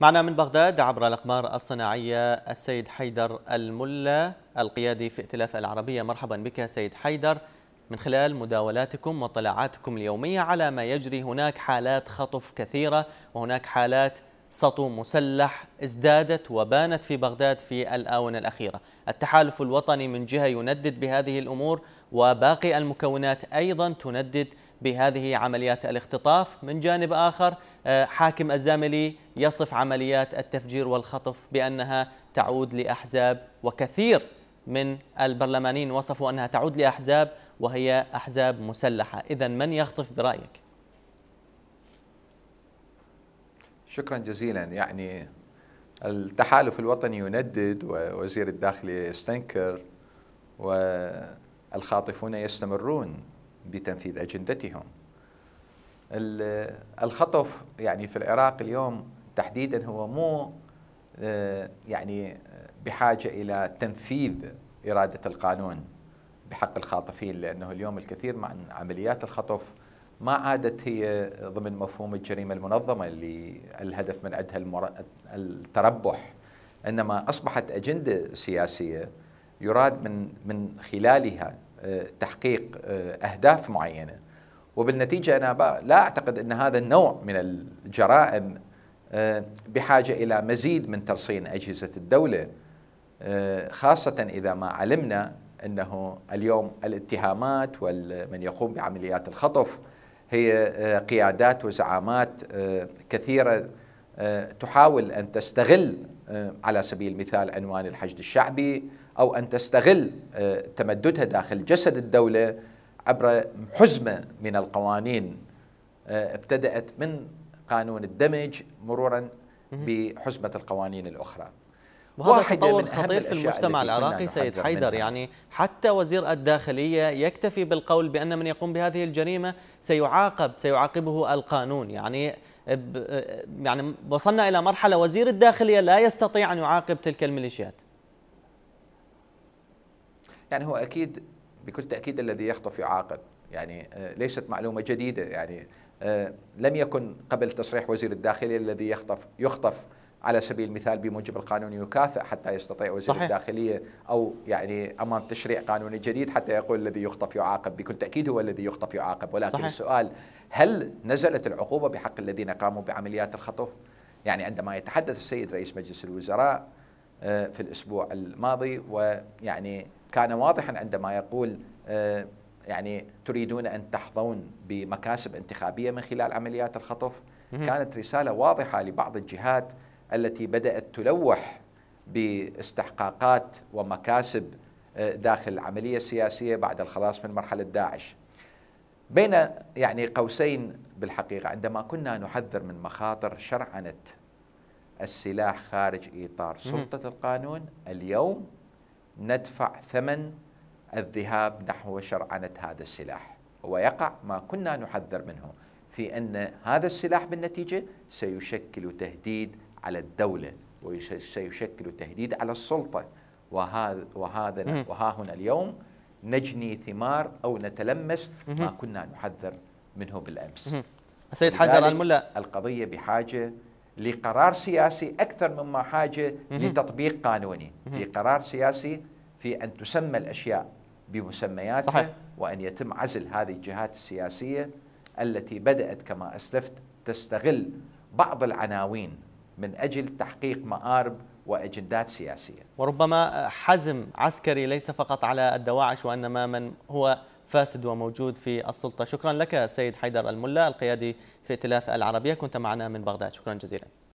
معنا من بغداد عبر الأقمار الصناعية السيد حيدر الملا القيادي في ائتلاف العربية مرحبا بك سيد حيدر من خلال مداولاتكم وطلعاتكم اليومية على ما يجري هناك حالات خطف كثيرة وهناك حالات سطو مسلح ازدادت وبانت في بغداد في الآونة الأخيرة التحالف الوطني من جهة يندد بهذه الأمور وباقي المكونات أيضا تندد بهذه عمليات الاختطاف من جانب آخر آه، حاكم الزاملي يصف عمليات التفجير والخطف بأنها تعود لأحزاب وكثير من البرلمانيين وصفوا أنها تعود لأحزاب وهي أحزاب مسلحة إذا من يخطف برأيك؟ شكرا جزيلا يعني التحالف الوطني يندد ووزير الداخلية يستنكر والخاطفون يستمرون بتنفيذ اجندتهم. الخطف يعني في العراق اليوم تحديدا هو مو آه، يعني بحاجه الى تنفيذ اراده القانون بحق الخاطفين لانه اليوم الكثير من عمليات الخطف ما عادت هي ضمن مفهوم الجريمه المنظمه اللي الهدف من عندها التربح انما اصبحت اجنده سياسيه يراد من من خلالها آه، تحقيق آه، اهداف معينه وبالنتيجه انا لا اعتقد ان هذا النوع من الجرائم آه، بحاجه الى مزيد من ترصين اجهزه الدوله خاصه اذا ما علمنا انه اليوم الاتهامات ومن يقوم بعمليات الخطف هي قيادات وزعامات كثيره تحاول ان تستغل على سبيل المثال عنوان الحشد الشعبي أو أن تستغل آه، تمددها داخل جسد الدولة عبر حزمة من القوانين آه، ابتدأت من قانون الدمج مرورا بحزمة القوانين الأخرى وهذا تطور خطير في المجتمع العراقي سيد حيدر يعني حتى وزير الداخلية يكتفي بالقول بأن من يقوم بهذه الجريمة سيعاقب سيعاقبه القانون يعني آه، يعني وصلنا إلى مرحلة وزير الداخلية لا يستطيع أن يعاقب تلك الميليشيات يعني هو أكيد بكل تأكيد الذي يخطف يعاقب يعني آه، ليست معلومة جديدة يعني آه، لم يكن قبل تصريح وزير الداخلية الذي يخطف يخطف على سبيل المثال بموجب القانون يكافئ حتى يستطيع وزير صحيح. الداخليه او يعني امام تشريع قانوني جديد حتى يقول الذي يخطف يعاقب بكل تاكيد هو الذي يخطف يعاقب ولكن صحيح. السؤال هل نزلت العقوبه بحق الذين قاموا بعمليات الخطف؟ يعني عندما يتحدث السيد رئيس مجلس الوزراء آه، في الاسبوع الماضي ويعني كان واضحا عندما يقول آه، يعني تريدون ان تحظون بمكاسب انتخابيه من خلال عمليات الخطف كانت رساله واضحه لبعض الجهات التي بدات تلوح باستحقاقات ومكاسب آه، داخل العمليه السياسيه بعد الخلاص من مرحله داعش. بين يعني قوسين بالحقيقه عندما كنا نحذر من مخاطر شرعنه السلاح خارج اطار سلطه القانون اليوم ندفع ثمن الذهاب نحو شرعنة هذا السلاح ويقع ما كنا نحذر منه في أن هذا السلاح بالنتيجة سيشكل تهديد على الدولة وسيشكل تهديد على السلطة وهذا وهذا وها هنا اليوم نجني ثمار أو نتلمس ما كنا نحذر منه بالأمس سيد حجر الملا القضية بحاجة لقرار سياسي اكثر مما حاجه لتطبيق قانوني في قرار سياسي في ان تسمى الاشياء بمسمياتها صحيح. وان يتم عزل هذه الجهات السياسيه التي بدات كما اسلفت تستغل بعض العناوين من اجل تحقيق مآرب واجندات سياسيه. وربما حزم عسكري ليس فقط على الدواعش وانما من هو فاسد وموجود في السلطة شكرا لك سيد حيدر الملا القيادي في ائتلاف العربية كنت معنا من بغداد شكرا جزيلا